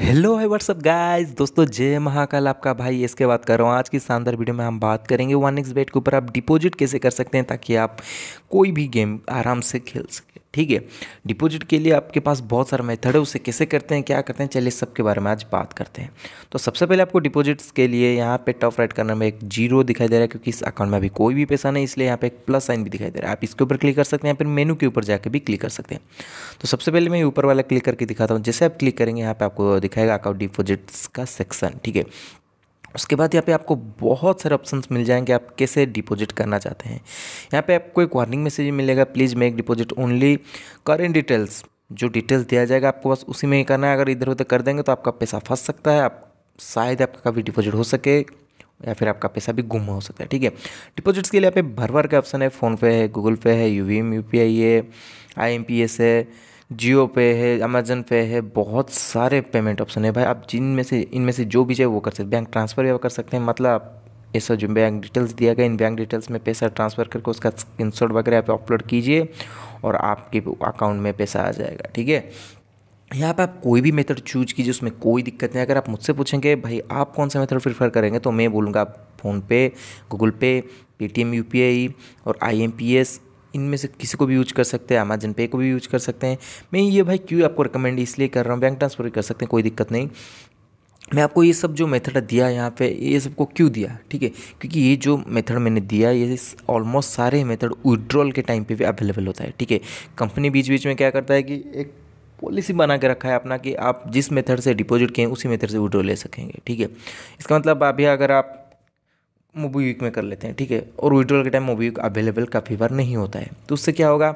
hello है WhatsApp guys दोस्तों जय महाकाल आपका भाई इसके बात कर रहा हूँ आज की शानदार वीडियो में हम बात करेंगे वन एक्स बेट के ऊपर आप डिपॉजिट कैसे कर सकते हैं ताकि आप कोई भी गेम आराम से खेल सकें ठीक है डिपॉजिट के लिए आपके पास बहुत सारा मेथड है उसे कैसे करते हैं क्या करते हैं चलिए सबके बारे में आज बात करते हैं तो सबसे पहले आपको डिपॉजिट्स के लिए यहाँ पे टॉप राइट करने में एक जीरो दिखाई दे रहा है क्योंकि इस अकाउंट में अभी कोई भी पैसा नहीं इसलिए यहाँ पे एक प्लस साइन भी दिखाई दे रहा है आप इसके ऊपर क्लिक कर सकते हैं या फिर मेनू के ऊपर जाकर भी क्लिक कर सकते हैं तो सबसे पहले मैं ऊपर वाला क्लिक करके दिखाता हूँ जैसे आप क्लिक करेंगे यहाँ पर आपको दिखाएगा अकाउंट डिपोजिट्स का सेक्शन ठीक है उसके बाद यहाँ पे आपको बहुत सारे ऑप्शंस मिल जाएंगे आप कैसे डिपॉजिट करना चाहते हैं यहाँ पे आपको एक वार्निंग मैसेज मिलेगा please make deposit only current details जो डिटेल्स दिया जाएगा आपको बस उसी में ही करना है अगर इधर उधर कर देंगे तो आपका पैसा फंस सकता है आप शायद आपका कभी डिपॉजिट हो सके या फिर आपका पैसा भी गुम हो सकता है ठीक है डिपॉजिट्स के लिए यहाँ पे भर भर के ऑप्शन है फ़ोनपे है गूगल पे है U V M U P I है आई एम पी एस है जियो पे है अमेजन पे है बहुत सारे पेमेंट ऑप्शन है भाई आप जिन में से इनमें से जो भी चाहे वो कर सकते हैं बैंक ट्रांसफ़र भी कर सकते हैं मतलब ऐसा जो बैंक डिटेल्स दिया गया इन बैंक डिटेल्स में पैसा ट्रांसफ़र करके उसका स्क्रीन वगैरह आप अपलोड कीजिए और आपके अकाउंट में पैसा आ जाएगा ठीक है यहाँ पर आप कोई भी मेथड चूज कीजिए उसमें कोई दिक्कत नहीं अगर आप मुझसे पूछेंगे भाई आप कौन सा मेथड प्रीफर करेंगे तो मैं बोलूँगा आप PhonePe Google Pay Paytm U और आई इनमें से किसी को भी यूज कर सकते हैं अमेजन पे को भी यूज कर सकते हैं मैं ये भाई क्यों आपको रिकमेंड इसलिए कर रहा हूँ बैंक ट्रांसफर भी कर सकते हैं कोई दिक्कत नहीं मैं आपको ये सब जो मेथड दिया यहाँ पे ये सबको क्यों दिया ठीक है क्योंकि ये जो मेथड मैंने दिया ये ऑलमोस्ट सारे मेथड विड्रॉल के टाइम पे भी अवेलेबल होता है ठीक है कंपनी बीच बीच में क्या करता है कि एक पॉलिसी बना के रखा है अपना कि आप जिस मेथड से डिपॉजिट किए उसी मेथड से विड्रॉ ले सकेंगे ठीक है इसका मतलब अभी अगर आप मोबीविक में कर लेते हैं ठीक है और विड्रॉल के टाइम मोबीविक अवेलेबल काफ़ी बार नहीं होता है तो उससे क्या होगा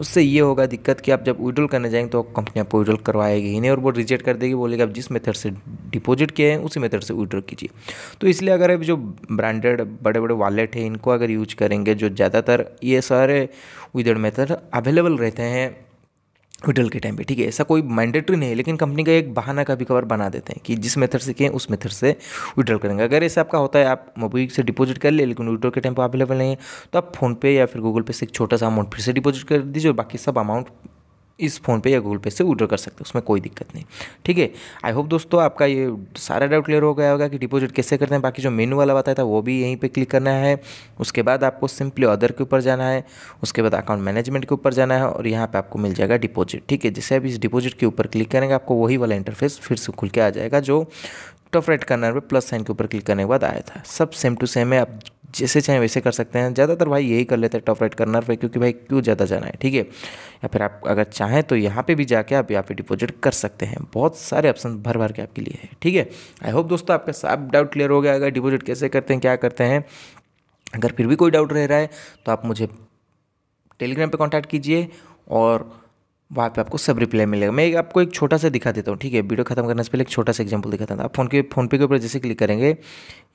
उससे ये होगा दिक्कत कि आप जब विड्रॉल करने जाएंगे तो कंपनी आपको विड्रॉल करवाएगी ही नहीं और वो रिजेक्ट कर देगी बोलेगी आप जिस मेथड से डिपॉजिट किए हैं उसी मेथड से विड्रॉ कीजिए तो इसलिए अगर जो ब्रांडेड बड़े बड़े वॉलेट हैं इनको अगर यूज करेंगे जो ज़्यादातर ये सारे विदर मेथड अवेलेबल रहते हैं विड्रॉल के टाइम पे ठीक है ऐसा कोई मैंडेटरी नहीं है लेकिन कंपनी का एक बहाना का भी कवर बना देते हैं कि जिस मेथड से किए उस मेथड से विड्रॉल करेंगे अगर ऐसा आपका होता है आप मोबाइल से डिपॉजिट कर ले लेकिन विड्रॉल के टाइम पर अवेलेबल नहीं है तो आप फोनपे या फिर गूगल पे से एक छोटा सा अमाउंट फिर से डिपॉजिट कर दीजिए और बाकी सब अमाउंट इस फोन पे या गूगल पे से ऑर्डर कर सकते हो उसमें कोई दिक्कत नहीं ठीक है आई होप दोस्तों आपका ये सारा डाउट क्लियर हो गया होगा कि डिपॉजिट कैसे करते हैं बाकी जो मेनू वाला बताया था वो भी यहीं पर क्लिक करना है उसके बाद आपको सिंपली अदर के ऊपर जाना है उसके बाद अकाउंट मैनेजमेंट के ऊपर जाना है और यहाँ पर आपको मिल जाएगा डिपॉजिट ठीक है जैसे आप इस डिपॉजिट के ऊपर क्लिक करेंगे आपको वही वाला इंटरफेस फिर से खुल के आ जाएगा जो टॉप राइट कॉर्नर पर प्लस साइन के ऊपर क्लिक करने के बाद आया था सब सेम टू सेम है आप जैसे चाहें वैसे कर सकते हैं ज़्यादातर भाई यही कर लेते हैं टॉप राइट कर्नर पे क्योंकि भाई क्यों ज़्यादा जाना है ठीक है या फिर आप अगर चाहें तो यहाँ पे भी जाके आप यहाँ पे डिपॉजिट कर सकते हैं बहुत सारे ऑप्शन भर भर के आपके लिए है ठीक है आई होप दोस्तों आपका सब डाउट क्लियर हो गया अगर डिपॉजिट कैसे करते हैं क्या करते हैं अगर फिर भी कोई डाउट रह रहा है तो आप मुझे टेलीग्राम पर कॉन्टैक्ट कीजिए और वहाँ पे आपको सब रिप्लाई मिलेगा मैं एक आपको एक छोटा सा दिखा देता हूँ ठीक है वीडियो खत्म करने से पहले एक छोटा सा एग्जांपल दिखाता हूँ आप फोन के फोन पे के ऊपर जैसे क्लिक करेंगे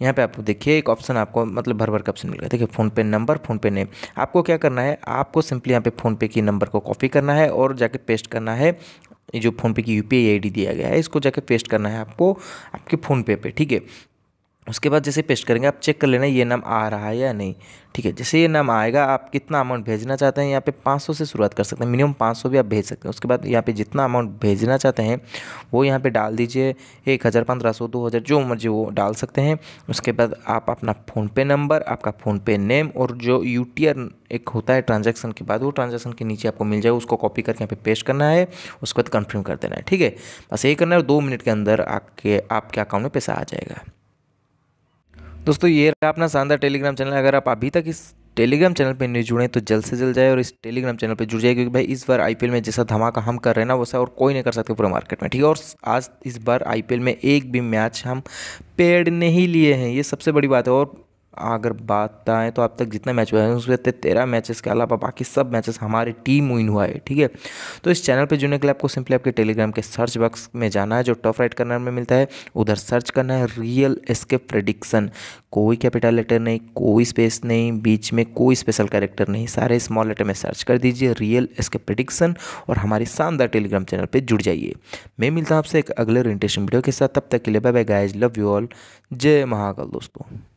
यहाँ पे आप देखिए एक ऑप्शन आपको मतलब भर भर का ऑप्शन मिलेगा देखिए फोन पे नंबर फोन पे नेम आपको क्या करना है आपको सिंपली यहाँ पे फोन पे की नंबर को कॉपी करना है और जाके पेस्ट करना है जो फोनपे की यू पी दिया गया है इसको जाके पेस्ट करना है आपको आपके फ़ोनपे पे ठीक है उसके बाद जैसे पेस्ट करेंगे आप चेक कर लेना ये नाम आ रहा है या नहीं ठीक है जैसे ये नाम आएगा आप कितना अमाउंट भेजना चाहते हैं यहाँ पे 500 से शुरुआत कर सकते हैं मिनिमम 500 भी आप भेज सकते हैं उसके बाद यहाँ पे जितना अमाउंट भेजना चाहते हैं वो यहाँ पे डाल दीजिए एक हज़ार पंद्रह सौ दो हज़ार जो मर्जी वो डाल सकते हैं उसके बाद आप अपना फ़ोनपे नंबर आपका फ़ोनपे नेम और जो यू एक होता है ट्रांजेक्शन के बाद वो ट्रांजेक्शन के नीचे आपको मिल जाएगा उसको कॉपी करके यहाँ पे पेस्ट करना है उसके बाद कन्फर्म कर देना है ठीक है बस यही करना है दो मिनट के अंदर आपके आपके अकाउंट में पैसा आ जाएगा दोस्तों ये रहा अपना शानदार टेलीग्राम चैनल अगर आप अभी तक इस टेलीग्राम चैनल पे नहीं जुड़े तो जल्द से जल्द जाए और इस टेलीग्राम चैनल पे जुड़ जाए क्योंकि भाई इस बार आईपीएल में जैसा धमाका हम कर रहे हैं ना वैसा और कोई नहीं कर सकते पूरे मार्केट में ठीक है और आज इस बार आईपीएल में एक भी मैच हम पेड नहीं लिए हैं ये सबसे बड़ी बात है और अगर बात आए तो अब तक जितने मैच हुए हैं उसमें तेरह मैचेस के अलावा बाकी सब मैचेस हमारे टीम विन हुआ है ठीक है तो इस चैनल पर जुड़ने के लिए आपको सिंपली आपके टेलीग्राम के सर्च बॉक्स में जाना है जो टॉप राइट कर्नर में मिलता है उधर सर्च करना है रियल एस्केप प्रेडिक्शन कोई कैपिटल लेटर नहीं कोई स्पेस नहीं बीच में कोई स्पेशल कैरेक्टर नहीं सारे स्मॉल लेटर में सर्च कर दीजिए रियल एस्केप प्रेडिक्शन और हमारे शानदार टेलीग्राम चैनल पर जुड़ जाइए मैं मिलता हूँ आपसे एक अगले इंटरेस्टिंग वीडियो के साथ तब तक के लिए bye bye guys love you all जय महाकाल दोस्तों